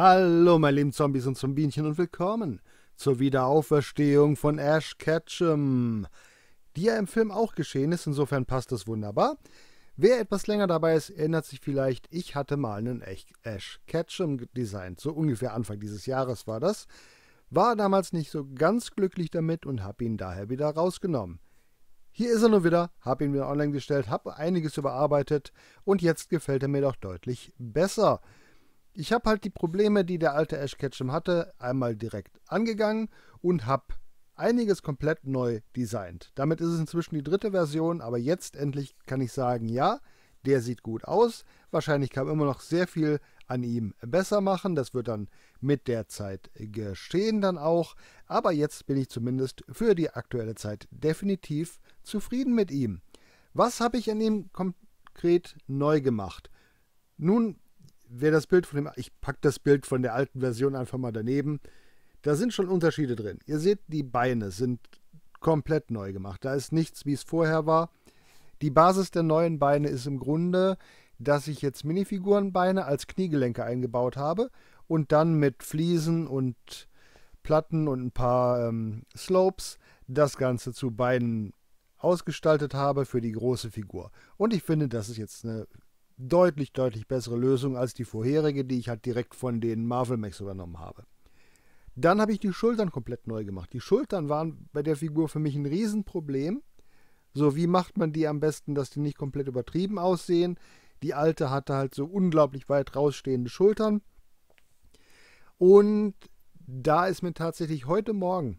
Hallo, meine lieben Zombies und Zombienchen, und willkommen zur Wiederauferstehung von Ash Ketchum, die ja im Film auch geschehen ist, insofern passt das wunderbar. Wer etwas länger dabei ist, erinnert sich vielleicht, ich hatte mal einen Ash Ketchum designt, so ungefähr Anfang dieses Jahres war das. War damals nicht so ganz glücklich damit und habe ihn daher wieder rausgenommen. Hier ist er nun wieder, habe ihn wieder online gestellt, habe einiges überarbeitet und jetzt gefällt er mir doch deutlich besser. Ich habe halt die Probleme, die der alte Ash Ketchum hatte, einmal direkt angegangen und habe einiges komplett neu designt. Damit ist es inzwischen die dritte Version, aber jetzt endlich kann ich sagen, ja, der sieht gut aus. Wahrscheinlich kann man immer noch sehr viel an ihm besser machen. Das wird dann mit der Zeit geschehen dann auch. Aber jetzt bin ich zumindest für die aktuelle Zeit definitiv zufrieden mit ihm. Was habe ich an ihm konkret neu gemacht? Nun, wer das Bild von dem, ich packe das Bild von der alten Version einfach mal daneben. Da sind schon Unterschiede drin. Ihr seht, die Beine sind komplett neu gemacht. Da ist nichts, wie es vorher war. Die Basis der neuen Beine ist im Grunde, dass ich jetzt Minifigurenbeine als Kniegelenke eingebaut habe und dann mit Fliesen und Platten und ein paar ähm, Slopes das Ganze zu Beinen ausgestaltet habe für die große Figur. Und ich finde, das ist jetzt eine deutlich, deutlich bessere Lösung als die vorherige, die ich halt direkt von den Marvel Max übernommen habe. Dann habe ich die Schultern komplett neu gemacht. Die Schultern waren bei der Figur für mich ein Riesenproblem. So, wie macht man die am besten, dass die nicht komplett übertrieben aussehen? Die alte hatte halt so unglaublich weit rausstehende Schultern. Und da ist mir tatsächlich heute Morgen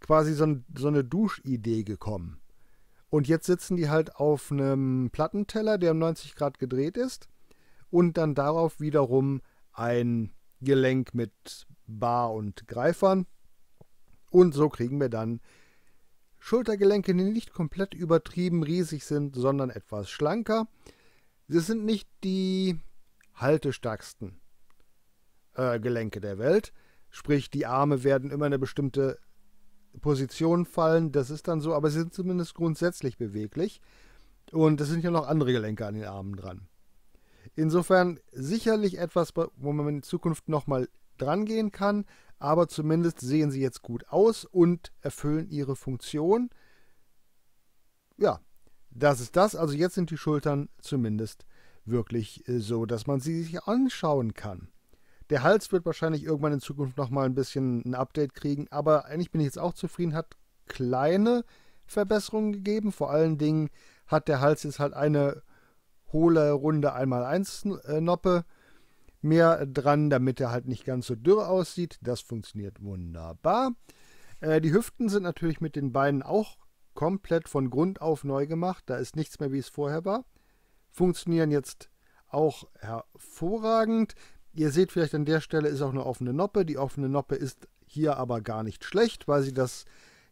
quasi so, ein, so eine Duschidee gekommen. Und jetzt sitzen die halt auf einem Plattenteller, der um 90 Grad gedreht ist. Und dann darauf wiederum ein Gelenk mit Bar und Greifern. Und so kriegen wir dann Schultergelenke, die nicht komplett übertrieben riesig sind, sondern etwas schlanker. Sie sind nicht die haltestarksten äh, Gelenke der Welt. Sprich, die Arme werden immer eine bestimmte Positionen fallen, das ist dann so, aber sie sind zumindest grundsätzlich beweglich. Und es sind ja noch andere Gelenke an den Armen dran. Insofern sicherlich etwas, wo man in Zukunft nochmal dran gehen kann, aber zumindest sehen sie jetzt gut aus und erfüllen ihre Funktion. Ja, das ist das. Also jetzt sind die Schultern zumindest wirklich äh, so, dass man sie sich anschauen kann. Der Hals wird wahrscheinlich irgendwann in Zukunft nochmal ein bisschen ein Update kriegen, aber eigentlich bin ich jetzt auch zufrieden, hat kleine Verbesserungen gegeben. Vor allen Dingen hat der Hals jetzt halt eine hohle runde 1x1 äh, Noppe mehr dran, damit er halt nicht ganz so dürr aussieht. Das funktioniert wunderbar. Äh, die Hüften sind natürlich mit den Beinen auch komplett von Grund auf neu gemacht. Da ist nichts mehr, wie es vorher war. Funktionieren jetzt auch hervorragend. Ihr seht vielleicht an der Stelle ist auch eine offene Noppe. Die offene Noppe ist hier aber gar nicht schlecht, weil sie das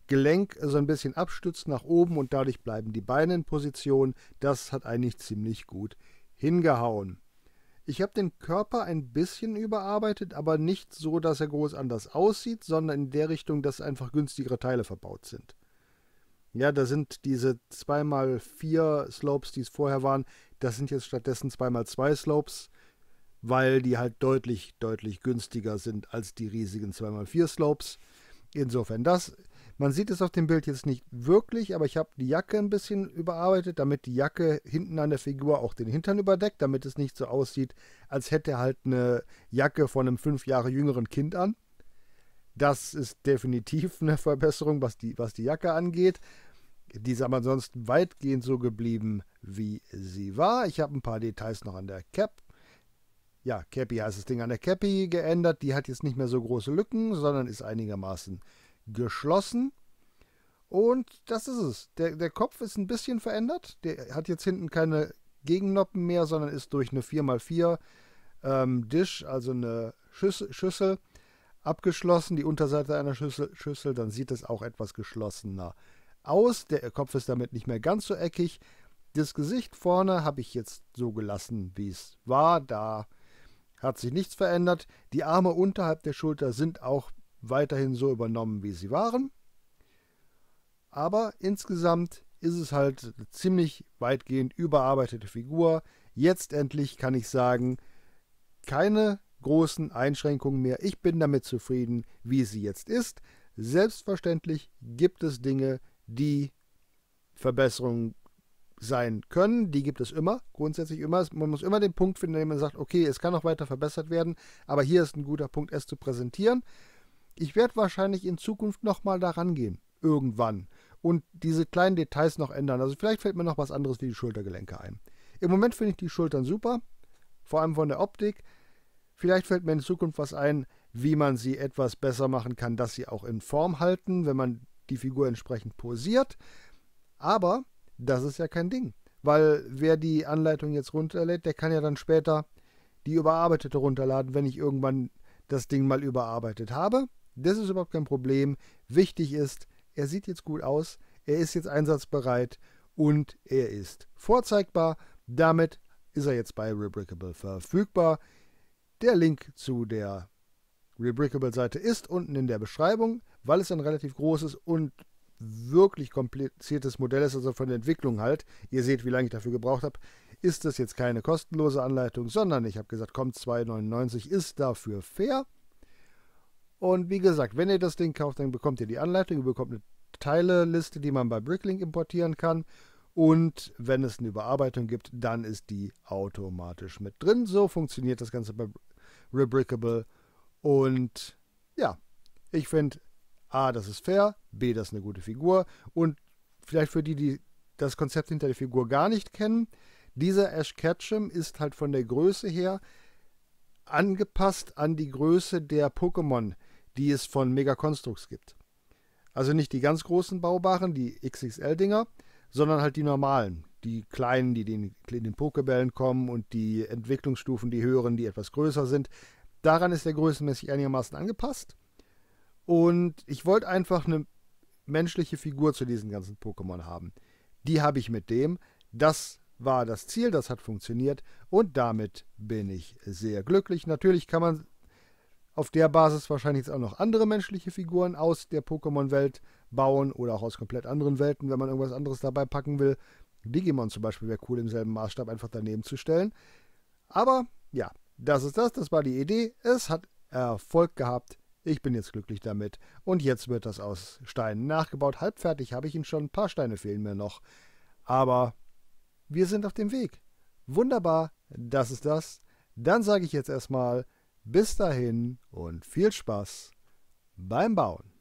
Gelenk so ein bisschen abstützt nach oben und dadurch bleiben die Beine in Position. Das hat eigentlich ziemlich gut hingehauen. Ich habe den Körper ein bisschen überarbeitet, aber nicht so, dass er groß anders aussieht, sondern in der Richtung, dass einfach günstigere Teile verbaut sind. Ja, da sind diese 2x4 Slopes, die es vorher waren, das sind jetzt stattdessen 2x2 Slopes weil die halt deutlich, deutlich günstiger sind als die riesigen 2x4 Slopes. Insofern das. Man sieht es auf dem Bild jetzt nicht wirklich, aber ich habe die Jacke ein bisschen überarbeitet, damit die Jacke hinten an der Figur auch den Hintern überdeckt, damit es nicht so aussieht, als hätte er halt eine Jacke von einem fünf Jahre jüngeren Kind an. Das ist definitiv eine Verbesserung, was die, was die Jacke angeht. Die ist aber ansonsten weitgehend so geblieben, wie sie war. Ich habe ein paar Details noch an der Cap ja, Cappy heißt das Ding an der Cappy geändert. Die hat jetzt nicht mehr so große Lücken, sondern ist einigermaßen geschlossen. Und das ist es. Der, der Kopf ist ein bisschen verändert. Der hat jetzt hinten keine Gegennoppen mehr, sondern ist durch eine 4x4 ähm, Dish, also eine Schüssel, Schüssel, abgeschlossen. Die Unterseite einer Schüssel, Schüssel, dann sieht es auch etwas geschlossener aus. Der Kopf ist damit nicht mehr ganz so eckig. Das Gesicht vorne habe ich jetzt so gelassen, wie es war. Da hat sich nichts verändert. Die Arme unterhalb der Schulter sind auch weiterhin so übernommen, wie sie waren. Aber insgesamt ist es halt eine ziemlich weitgehend überarbeitete Figur. Jetzt endlich kann ich sagen, keine großen Einschränkungen mehr. Ich bin damit zufrieden, wie sie jetzt ist. Selbstverständlich gibt es Dinge, die Verbesserungen sein können. Die gibt es immer, grundsätzlich immer. Man muss immer den Punkt finden, in dem man sagt, okay, es kann noch weiter verbessert werden, aber hier ist ein guter Punkt, es zu präsentieren. Ich werde wahrscheinlich in Zukunft nochmal daran gehen, irgendwann, und diese kleinen Details noch ändern. Also vielleicht fällt mir noch was anderes wie die Schultergelenke ein. Im Moment finde ich die Schultern super, vor allem von der Optik. Vielleicht fällt mir in Zukunft was ein, wie man sie etwas besser machen kann, dass sie auch in Form halten, wenn man die Figur entsprechend posiert. Aber das ist ja kein Ding. Weil wer die Anleitung jetzt runterlädt, der kann ja dann später die überarbeitete runterladen, wenn ich irgendwann das Ding mal überarbeitet habe. Das ist überhaupt kein Problem. Wichtig ist, er sieht jetzt gut aus, er ist jetzt einsatzbereit und er ist vorzeigbar. Damit ist er jetzt bei Rebrickable verfügbar. Der Link zu der Rebrickable-Seite ist unten in der Beschreibung, weil es dann relativ groß ist und wirklich kompliziertes Modell ist, also von der Entwicklung halt, ihr seht, wie lange ich dafür gebraucht habe, ist das jetzt keine kostenlose Anleitung, sondern ich habe gesagt, kommt 2,99 ist dafür fair. Und wie gesagt, wenn ihr das Ding kauft, dann bekommt ihr die Anleitung, ihr bekommt eine Teileliste, die man bei Bricklink importieren kann. Und wenn es eine Überarbeitung gibt, dann ist die automatisch mit drin. So funktioniert das Ganze bei Rebrickable. Und ja, ich finde A, das ist fair, B, das ist eine gute Figur und vielleicht für die, die das Konzept hinter der Figur gar nicht kennen, dieser Ash Ketchum ist halt von der Größe her angepasst an die Größe der Pokémon, die es von Mega Constructs gibt. Also nicht die ganz großen Baubaren, die XXL-Dinger, sondern halt die normalen, die kleinen, die in den, den Pokebällen kommen und die Entwicklungsstufen, die höheren, die etwas größer sind. Daran ist er größenmäßig einigermaßen angepasst. Und ich wollte einfach eine menschliche Figur zu diesen ganzen Pokémon haben. Die habe ich mit dem. Das war das Ziel, das hat funktioniert und damit bin ich sehr glücklich. Natürlich kann man auf der Basis wahrscheinlich auch noch andere menschliche Figuren aus der Pokémon-Welt bauen oder auch aus komplett anderen Welten, wenn man irgendwas anderes dabei packen will. Digimon zum Beispiel wäre cool im selben Maßstab einfach daneben zu stellen. Aber ja, das ist das, das war die Idee. Es hat Erfolg gehabt. Ich bin jetzt glücklich damit. Und jetzt wird das aus Steinen nachgebaut. Halbfertig habe ich ihn schon. Ein paar Steine fehlen mir noch. Aber wir sind auf dem Weg. Wunderbar, das ist das. Dann sage ich jetzt erstmal bis dahin und viel Spaß beim Bauen.